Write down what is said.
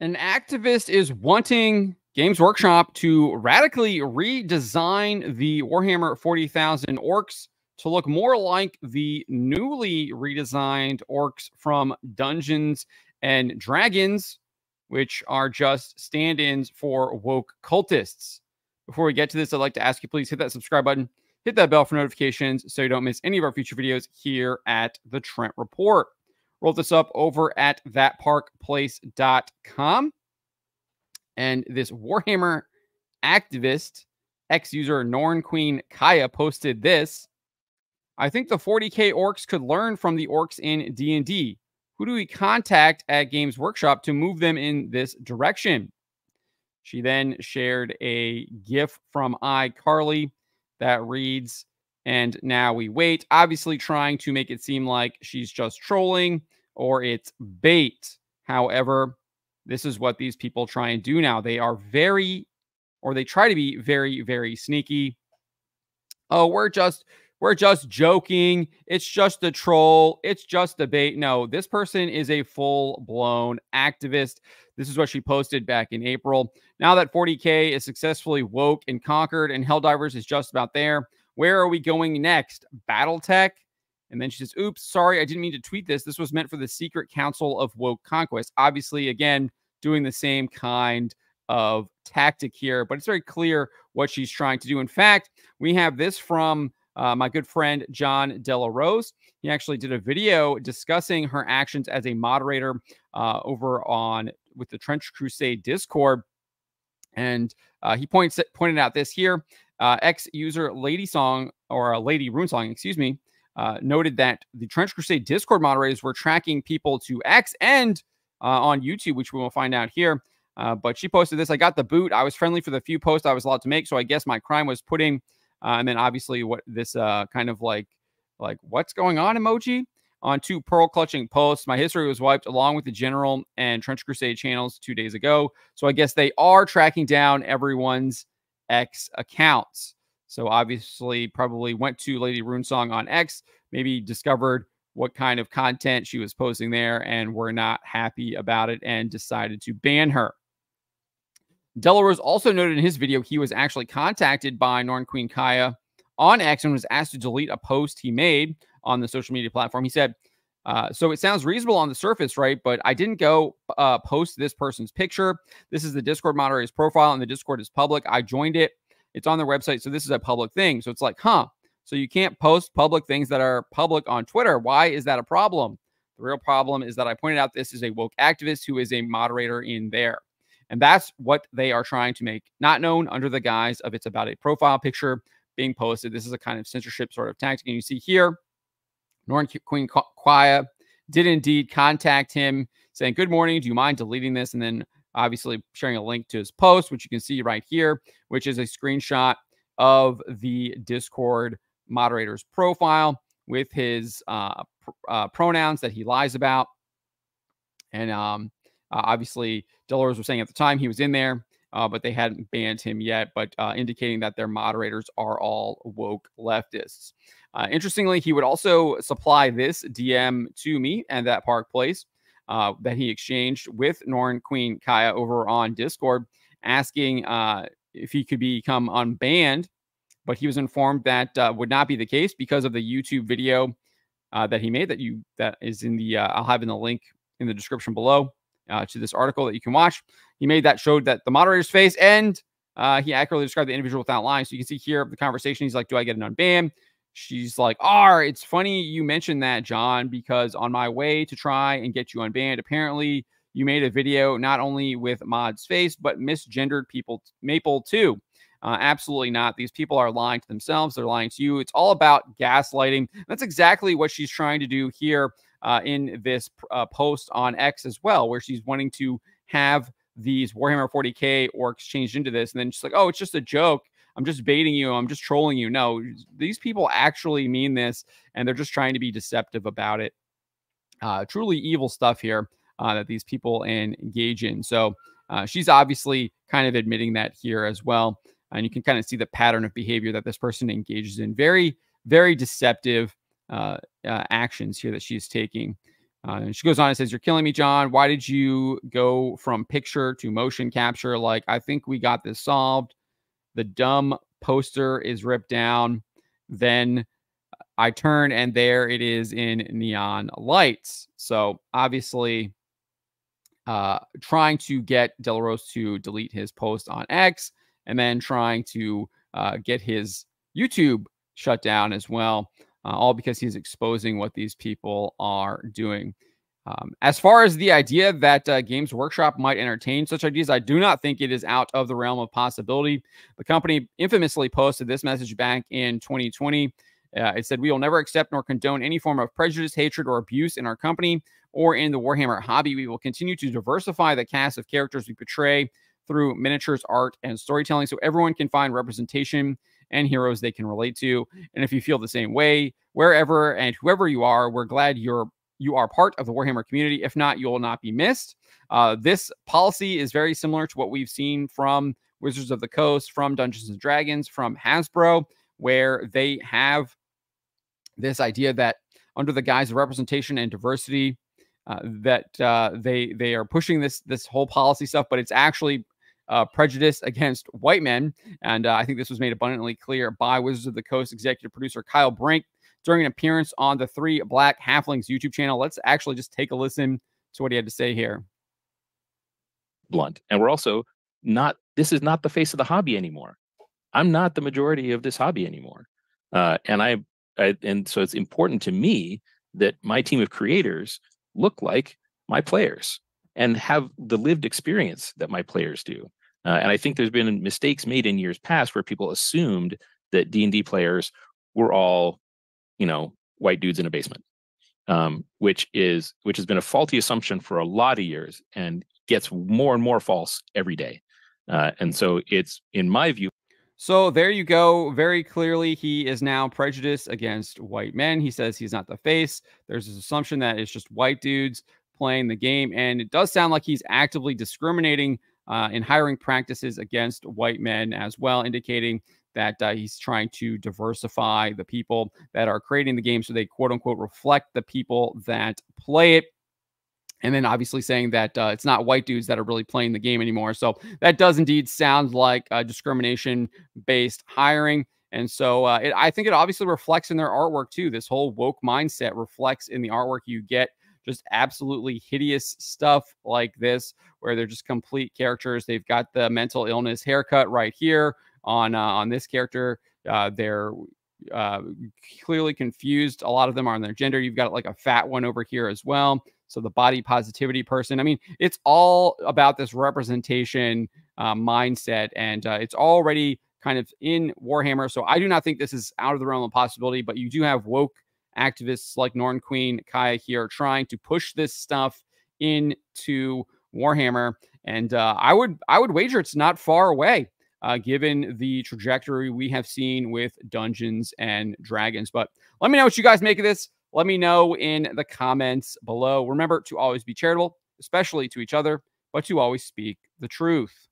An activist is wanting Games Workshop to radically redesign the Warhammer 40,000 orcs to look more like the newly redesigned orcs from Dungeons and Dragons, which are just stand ins for woke cultists. Before we get to this, I'd like to ask you please hit that subscribe button, hit that bell for notifications so you don't miss any of our future videos here at the Trent Report wrote this up over at thatparkplace.com. And this Warhammer activist, ex user Norn Queen Kaya, posted this. I think the 40k orcs could learn from the orcs in D&D. Who do we contact at Games Workshop to move them in this direction? She then shared a GIF from iCarly that reads, and now we wait, obviously trying to make it seem like she's just trolling or it's bait. However, this is what these people try and do now. They are very, or they try to be very, very sneaky. Oh, we're just, we're just joking. It's just a troll. It's just a bait. No, this person is a full blown activist. This is what she posted back in April. Now that 40K is successfully woke and conquered, and Helldivers is just about there, where are we going next? Battletech. And then she says, Oops, sorry, I didn't mean to tweet this. This was meant for the Secret Council of Woke Conquest. Obviously, again, doing the same kind of tactic here, but it's very clear what she's trying to do. In fact, we have this from uh, my good friend John Della Rose. He actually did a video discussing her actions as a moderator uh, over on with the Trench Crusade Discord, and uh, he points pointed out this here uh, Ex user Lady Song or uh, Lady Rune Song, excuse me, uh, noted that the Trench Crusade Discord moderators were tracking people to X and uh, on YouTube, which we will find out here. Uh, but she posted this. I got the boot. I was friendly for the few posts I was allowed to make, so I guess my crime was putting. and then obviously what this kind of like like what's going on emoji on two pearl clutching posts. My history was wiped along with the general and trench crusade channels two days ago. So I guess they are tracking down everyone's X accounts. So obviously, probably went to Lady Runesong on X, maybe discovered what kind of content she was posting there and were not happy about it and decided to ban her. Delarose also noted in his video he was actually contacted by Norn Queen Kaya on X and was asked to delete a post he made on the social media platform. He said, uh, so it sounds reasonable on the surface, right? But I didn't go uh, post this person's picture. This is the Discord moderator's profile, and the Discord is public. I joined it. It's on their website, so this is a public thing. So it's like, huh? So you can't post public things that are public on Twitter. Why is that a problem? The real problem is that I pointed out this is a woke activist who is a moderator in there. And that's what they are trying to make not known under the guise of it's about a profile picture being posted. This is a kind of censorship sort of tactic. And you see here, Norn Queen Quia did indeed contact him saying, Good morning. Do you mind deleting this? And then obviously sharing a link to his post, which you can see right here, which is a screenshot of the Discord moderator's profile with his uh, pr uh, pronouns that he lies about. And um, uh, obviously, Delores was saying at the time he was in there uh, but they hadn't banned him yet, but uh, indicating that their moderators are all woke leftists. Uh, interestingly, he would also supply this DM to me and that Park Place uh, that he exchanged with Norn Queen Kaya over on Discord, asking uh, if he could become unbanned. But he was informed that uh, would not be the case because of the YouTube video that he made that you that is in the I'll have in the link in the description below uh, to this article that you can watch. He made that showed that the moderator's face and uh, he accurately described the individual without lying. So you can see here the conversation. He's like, "Do I get an unban?" She's like, "R, it's funny you mentioned that, John, because on my way to try and get you unbanned, apparently you made a video not only with Mod's face but misgendered people Maple too." Uh, absolutely not. These people are lying to themselves. They're lying to you. It's all about gaslighting. That's exactly what she's trying to do here uh, in this uh, post on X as well, where she's wanting to have these Warhammer 40k orcs changed into this, and then she's like, "Oh, it's just a joke. I'm just baiting you. I'm just trolling you." No, these people actually mean this, and they're just trying to be deceptive about it. Uh, truly evil stuff here uh, that these people engage in. So uh, she's obviously kind of admitting that here as well, and you can kind of see the pattern of behavior that this person engages in. Very, very deceptive uh, uh, actions here that she's taking. Uh, and she goes on and says, You're killing me, John. Why did you go from picture to motion capture? Like, I think we got this solved. The dumb poster is ripped down. Then I turn, and there it is in neon lights. So, obviously, uh, trying to get Delarose to delete his post on X and then trying to uh, get his YouTube shut down as well uh, all because he's exposing what these people are doing. Um, as far as the idea that uh, Games Workshop might entertain such ideas, I do not think it is out of the realm of possibility. The company infamously posted this message back in 2020. Uh, it said, We will never accept nor condone any form of prejudice, hatred, or abuse in our company or in the Warhammer hobby. We will continue to diversify the cast of characters we portray through miniatures, art, and storytelling so everyone can find representation and heroes they can relate to. And if you feel the same way, wherever and whoever you are, we're glad you're you are part of the Warhammer community. If not, you will not be missed. Uh, this policy is very similar to what we've seen from Wizards of the Coast, from Dungeons and Dragons, from Hasbro, where they have this idea that under the guise of representation and diversity, uh, that uh, they they are pushing this this whole policy stuff, but it's actually uh, prejudice against white men. And uh, I think this was made abundantly clear by Wizards of the Coast executive producer Kyle Brink during an appearance on the Three Black Halflings YouTube channel. Let's actually just take a listen to what he had to say here. Blunt. And we're also not, this is not the face of the hobby anymore. I'm not the majority of this hobby anymore. Uh, and I, I, and so it's important to me that my team of creators look like my players and have the lived experience that my players do. Uh, and I think there's been mistakes made in years past where people assumed that D and D players were all, you know, white dudes in a basement, um, which is which has been a faulty assumption for a lot of years and gets more and more false every day. Uh, and so it's in my view. So there you go. Very clearly, he is now prejudiced against white men. He says he's not the face. There's this assumption that it's just white dudes playing the game. And it does sound like he's actively discriminating uh, in hiring practices against white men as well, indicating that uh, he's trying to diversify the people that are creating the game so they quote unquote reflect the people that play it. And then obviously saying that uh, it's not white dudes that are really playing the game anymore. So that does indeed sound like uh, discrimination based hiring. And so uh, it, I think it obviously reflects in their artwork too. This whole woke mindset reflects in the artwork you get just absolutely hideous stuff like this, where they're just complete characters. They've got the mental illness haircut right here on uh, on this character. Uh, they're uh, clearly confused. A lot of them are on their gender. You've got like a fat one over here as well. So the body positivity person. I mean, it's all about this representation uh, mindset, and uh, it's already kind of in Warhammer. So I do not think this is out of the realm of possibility. But you do have woke activists like Norn Queen Kaya here are trying to push this stuff into Warhammer. And uh, I would I would wager it's not far away, uh, given the trajectory we have seen with Dungeons and Dragons. But let me know what you guys make of this. Let me know in the comments below. Remember to always be charitable, especially to each other, but to always speak the truth.